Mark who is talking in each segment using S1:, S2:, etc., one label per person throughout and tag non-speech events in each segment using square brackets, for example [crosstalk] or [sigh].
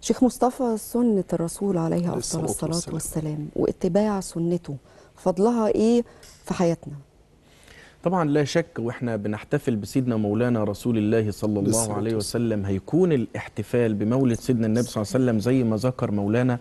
S1: شيخ مصطفى سنة الرسول عليه أفضل الصلاة والسلام. والسلام واتباع سنته فضلها إيه في حياتنا طبعا لا شك واحنا بنحتفل بسيدنا مولانا رسول الله صلى الله عليه وسلم هيكون الاحتفال بمولد سيدنا النبي صلى الله عليه وسلم زي ما ذكر مولانا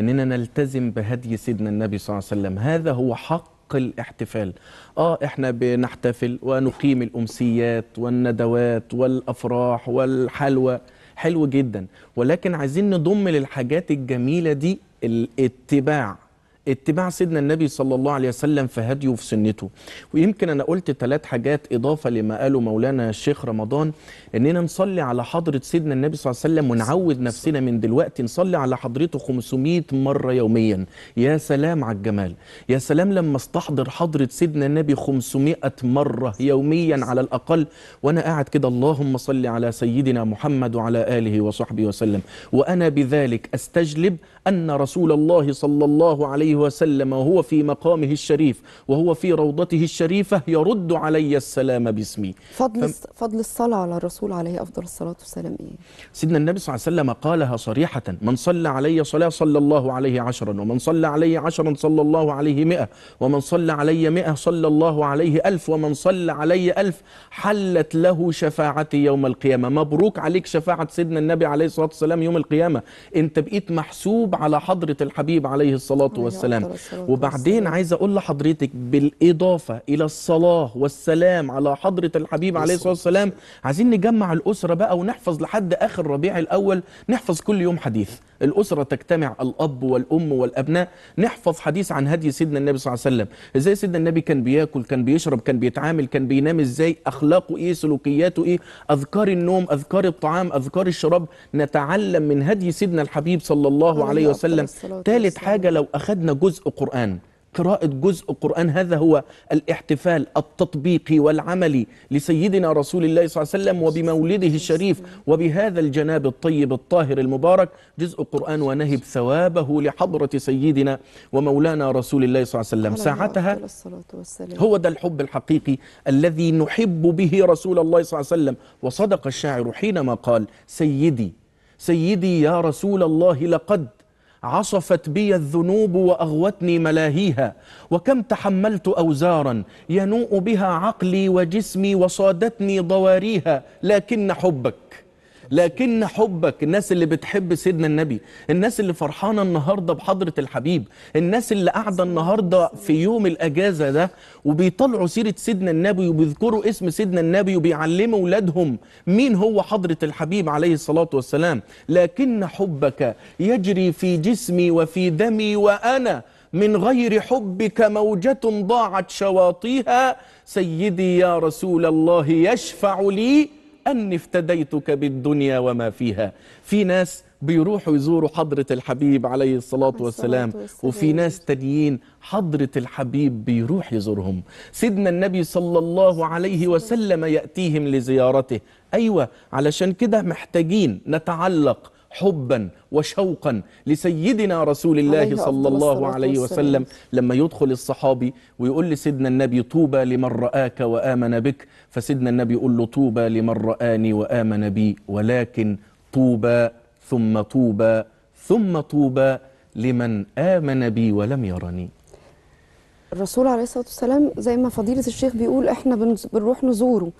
S1: اننا نلتزم بهدي سيدنا النبي صلى الله عليه وسلم هذا هو حق حق الاحتفال آه إحنا بنحتفل ونقيم الأمسيات والندوات والأفراح والحلوى حلو جدا ولكن عايزين نضم للحاجات الجميله دي الاتباع اتباع سيدنا النبي صلى الله عليه وسلم في هديه وفي سنته ويمكن انا قلت ثلاث حاجات اضافه لما قاله مولانا الشيخ رمضان اننا نصلي على حضره سيدنا النبي صلى الله عليه وسلم ونعود نفسنا من دلوقتي نصلي على حضرته 500 مره يوميا يا سلام على الجمال يا سلام لما استحضر حضره سيدنا النبي 500 مره يوميا على الاقل وانا قاعد كده اللهم صل على سيدنا محمد وعلى اله وصحبه وسلم وانا بذلك استجلب ان رسول الله صلى الله عليه عليه وسلم وهو في مقامه الشريف وهو في روضته الشريفة يرد علي السلام باسمي فضل, ف... فضل الصلاة على الرسول عليه أفضل الصلاة والسلام إيه؟ سيدنا النبي صلى الله عليه وسلم قالها صريحة من صلى علي صلاة صلى الله عليه عشرا ومن صلى علي عشرا صلى الله عليه مئة ومن صلى علي مئة صلى الله عليه ألف ومن صلى علي ألف حلت له شفاعتي يوم القيامة مبروك عليك شفاعة سيدنا النبي عليه الصلاة والسلام يوم القيامة انت بقيت محسوب على حضرة الحبيب عليه الصلاة والسلام والسلام وبعدين عايز اقول لحضرتك بالاضافه الى الصلاه والسلام على حضره الحبيب عليه الصلاه والسلام عايزين نجمع الاسره بقى ونحفظ لحد اخر ربيع الاول نحفظ كل يوم حديث الأسرة تجتمع الأب والأم والأبناء نحفظ حديث عن هدي سيدنا النبي صلى الله عليه وسلم إزاي سيدنا النبي كان بياكل كان بيشرب كان بيتعامل كان بينام إزاي أخلاقه إيه سلوكياته إيه أذكار النوم أذكار الطعام أذكار الشراب نتعلم من هدي سيدنا الحبيب صلى الله عليه وسلم ثالث حاجة لو أخذنا جزء قرآن قراءة جزء قرآن هذا هو الاحتفال التطبيقي والعملي لسيدنا رسول الله صلى الله عليه وسلم وبمولده الشريف وبهذا الجناب الطيب الطاهر المبارك جزء قرآن ونهب ثوابه لحضرة سيدنا ومولانا رسول الله صلى الله عليه وسلم ساعتها هو ده الحب الحقيقي الذي نحب به رسول الله صلى الله عليه وسلم وصدق الشاعر حينما قال سيدي سيدي يا رسول الله لقد عصفت بي الذنوب وأغوتني ملاهيها وكم تحملت أوزارا ينوء بها عقلي وجسمي وصادتني ضواريها لكن حبك لكن حبك الناس اللي بتحب سيدنا النبي الناس اللي فرحانة النهاردة بحضرة الحبيب الناس اللي قاعدة النهاردة في يوم الأجازة ده وبيطلعوا سيرة سيدنا النبي وبيذكروا اسم سيدنا النبي وبيعلموا ولادهم مين هو حضرة الحبيب عليه الصلاة والسلام لكن حبك يجري في جسمي وفي دمي وأنا من غير حبك موجة ضاعت شواطيها سيدي يا رسول الله يشفع لي كأني افتديتك بالدنيا وما فيها في ناس بيروحوا يزوروا حضرة الحبيب عليه الصلاة والسلام وفي ناس تانيين حضرة الحبيب بيروح يزورهم سيدنا النبي صلى الله عليه وسلم يأتيهم لزيارته أيوة علشان كده محتاجين نتعلق حبا وشوقا لسيدنا رسول الله صلى الله عليه وسلم لما يدخل الصحابي ويقول لسيدنا النبي طوبى لمن رآك وآمن بك فسيدنا النبي يقول له طوبى لمن رآني وآمن بي ولكن طوبى ثم طوبى ثم طوبى لمن آمن بي ولم يرني الرسول عليه الصلاة والسلام زي ما فضيلة الشيخ بيقول احنا بنروح نزوره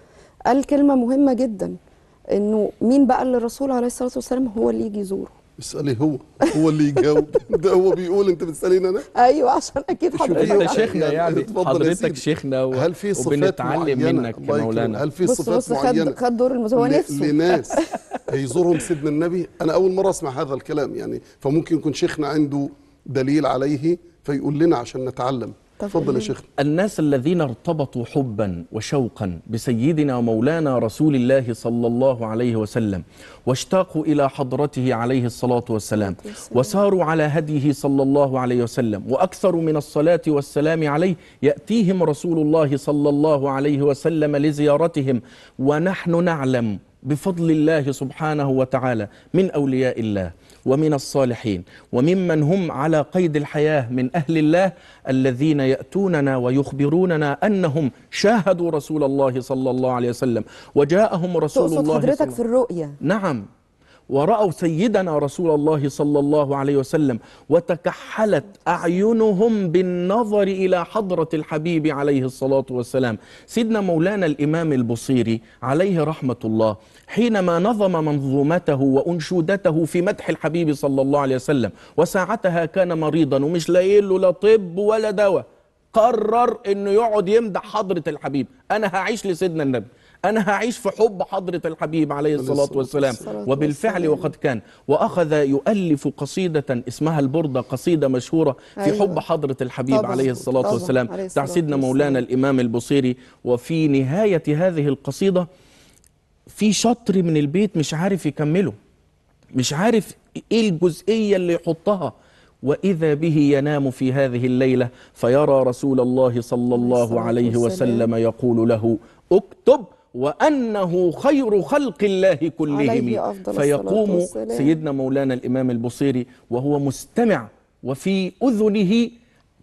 S1: قال كلمة مهمة جداً انه مين بقى اللي الرسول عليه الصلاه والسلام هو اللي يجي يزوره اسالي هو هو اللي يجاوب [laughs] ده هو بيقول انت بتساليني انا ايوه عشان اكيد حضرتك انت شيخنا يعني حضرتك شيخنا و... هل في صفات وبنتعلم منك يا مولانا هل في صفات بص معينه خد خد دور المز... هو نفسه لناس [laughs] هيزورهم سيدنا النبي انا اول مره اسمع هذا الكلام يعني فممكن يكون شيخنا عنده دليل عليه فيقول لنا عشان نتعلم تفضل يا إيه. شيخ الناس الذين ارتبطوا حبا وشوقا بسيدنا ومولانا رسول الله صلى الله عليه وسلم واشتاقوا إلى حضرته عليه الصلاة والسلام وساروا على هديه صلى الله عليه وسلم واكثروا من الصلاة والسلام عليه يأتيهم رسول الله صلى الله عليه وسلم لزيارتهم ونحن نعلم بفضل الله سبحانه وتعالى من أولياء الله ومن الصالحين وممن هم على قيد الحياة من أهل الله الذين يأتوننا ويخبروننا أنهم شاهدوا رسول الله صلى الله عليه وسلم وجاءهم رسول الله حضرتك في الرؤية نعم ورأوا سيدنا رسول الله صلى الله عليه وسلم وتكحلت أعينهم بالنظر إلى حضرة الحبيب عليه الصلاة والسلام سيدنا مولانا الإمام البصيري عليه رحمة الله حينما نظم منظومته وأنشودته في مدح الحبيب صلى الله عليه وسلم وساعتها كان مريضا ومش لاقي له لا طب ولا دواء قرر انه يقعد يمدح حضره الحبيب انا هعيش لسيدنا النبي أنا هعيش في حب حضرة الحبيب عليه الصلاة والسلام وبالفعل وقد كان وأخذ يؤلف قصيدة اسمها البردة قصيدة مشهورة في أيوة. حب حضرة الحبيب عليه الصلاة والسلام تاع سيدنا مولانا الإمام البصيري وفي نهاية هذه القصيدة في شطر من البيت مش عارف يكمله مش عارف ايه الجزئيه اللي يحطها واذا به ينام في هذه الليله فيرى رسول الله صلى الله عليه وسلم يقول له اكتب وأنه خير خلق الله كلهم فيقوم سيدنا مولانا الإمام البصيري وهو مستمع وفي أذنه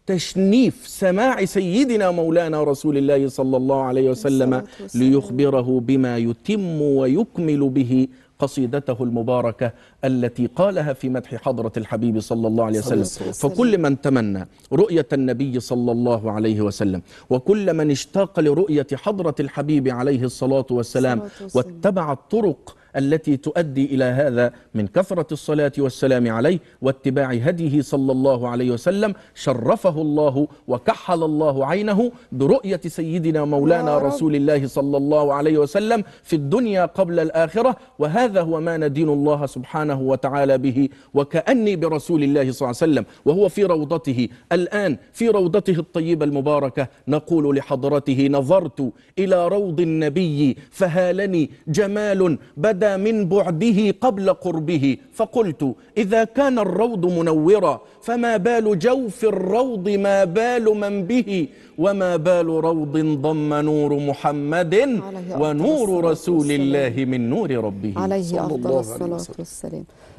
S1: تشنيف سماع سيدنا مولانا رسول الله صلى الله عليه وسلم ليخبره بما يتم ويكمل به قصيدته المباركة التي قالها في مدح حضرة الحبيب صلى الله عليه وسلم فكل من تمنى رؤية النبي صلى الله عليه وسلم وكل من اشتاق لرؤية حضرة الحبيب عليه الصلاة والسلام واتبع الطرق التي تؤدي إلى هذا من كثرة الصلاة والسلام عليه واتباع هديه صلى الله عليه وسلم شرفه الله وكحل الله عينه برؤية سيدنا مولانا رسول الله صلى الله عليه وسلم في الدنيا قبل الآخرة وهذا هو ما ندين الله سبحانه وتعالى به وكأني برسول الله صلى الله عليه وسلم وهو في روضته الآن في روضته الطيبة المباركة نقول لحضرته نظرت إلى روض النبي فهالني جمال بدا من بعده قبل قربه فقلت إذا كان الروض منورا فما بال جوف الروض ما بال من به وما بال روض ضم نور محمد ونور رسول الله من نور ربه عليه أفضل الصلاة والسلام